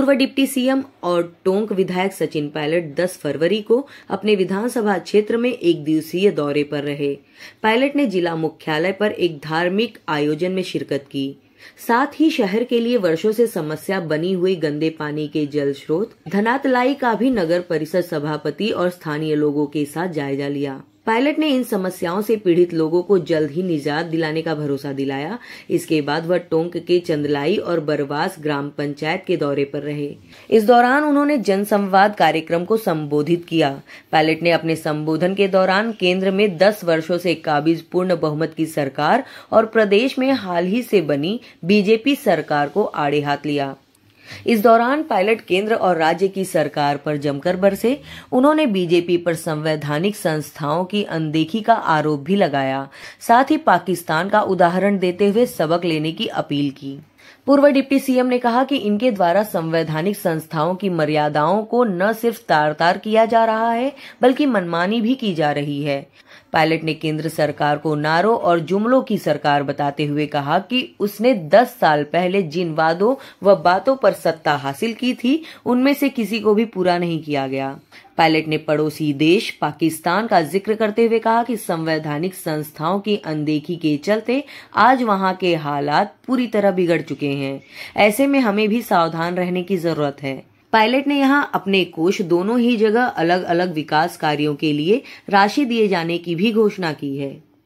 पूर्व deputy CM और टोंक विधायक सचिन पायलट 10 फरवरी को अपने विधानसभा क्षेत्र में एक दिवसीय दौरे पर रहे पायलट ने जिला मुख्यालय पर एक धार्मिक आयोजन में शिरकत की साथ ही शहर के लिए वर्षों से समस्या बनी हुई गंदे पानी के जल स्रोत धनातलाई का भी नगर परिषद सभापति और स्थानीय लोगों के साथ जायजा लिया पायलट ने इन समस्याओं से पीड़ित लोगों को जल्द ही निजात दिलाने का भरोसा दिलाया इसके बाद वह टोंक के चंदलाई और बरवास ग्राम पंचायत के दौरे पर रहे इस दौरान उन्होंने जनसंवाद कार्यक्रम को संबोधित किया पायलट ने अपने संबोधन के दौरान केंद्र में 10 वर्षों से काबिज पूर्ण बहुमत की सरकार और प्रदेश में हाल ही से बनी बीजेपी सरकार को आड़े हाथ लिया इस दौरान पायलट केंद्र और राज्य की सरकार पर जमकर बरसे उन्होंने बीजेपी पर संवैधानिक संस्थाओं की अनदेखी का आरोप भी लगाया साथ ही पाकिस्तान का उदाहरण देते हुए सबक लेने की अपील की पूर्व डिप्टी सीएम ने कहा कि इनके द्वारा संवैधानिक संस्थाओं की मर्यादाओं को न सिर्फ तार तार किया जा रहा है बल्कि मनमानी भी की जा रही है पायलट ने केंद्र सरकार को नारों और जुमलों की सरकार बताते हुए कहा कि उसने 10 साल पहले जिन वादों व बातों पर सत्ता हासिल की थी उनमें से किसी को भी पूरा नहीं किया गया पायलट ने पड़ोसी देश पाकिस्तान का जिक्र करते हुए कहा कि संवैधानिक संस्थाओं की अनदेखी के चलते आज वहां के हालात पूरी तरह बिगड़ चुके हैं ऐसे में हमें भी सावधान रहने की जरूरत है पायलट ने यहां अपने कोष दोनों ही जगह अलग अलग विकास कार्यों के लिए राशि दिए जाने की भी घोषणा की है